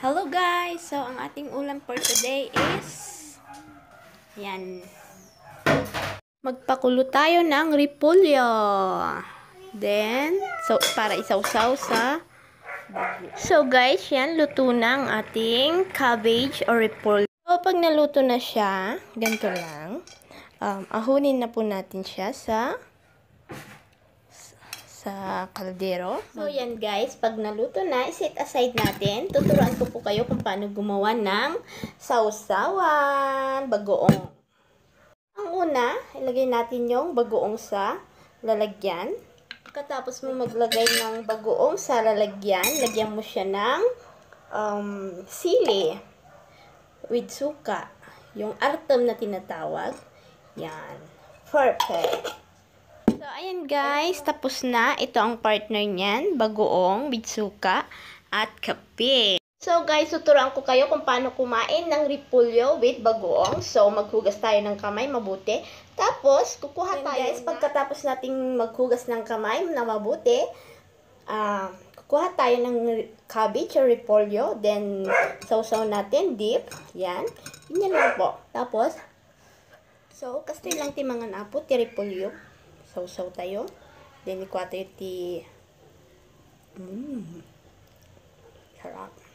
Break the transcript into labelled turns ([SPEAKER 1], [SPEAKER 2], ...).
[SPEAKER 1] Hello guys! So, ang ating ulam for today is yan. Magpakulo tayo ng repolyo. Then, so, para isawsaw sa So guys, yan, luto na ang ating cabbage or repolyo. So, pag naluto na siya, ganito lang. Um, ahunin na po natin siya sa sa kaldero. So, yan guys. Pag naluto na, iset aside natin. Tuturuan ko po kayo kung paano gumawa ng sausawan, bagoong. Ang una, ilagay natin yung bagoong sa lalagyan. Pagkatapos mo maglagay ng bagoong sa lalagyan, lagyan mo siya ng um, sili with suka. Yung artem na tinatawag. Yan. Perfect ayan guys, tapos na. Ito ang partner niyan, bagoong, bitsuka, at kape. So guys, tuturuan ko kayo kung paano kumain ng repulyo with bagoong. So maghugas tayo ng kamay mabuti. Tapos, kukuha And tayo. Guys, pagkatapos nating maghugas ng kamay na mabuti, uh, kukuha tayo ng cabbage or repolyo. Then, sausaw natin, dip. Yan. Yan lang po. Tapos, so, kastoy lang ti mga ti repolyo. Sausaw tayo. Then, 4 ti... Mmm. Sarap.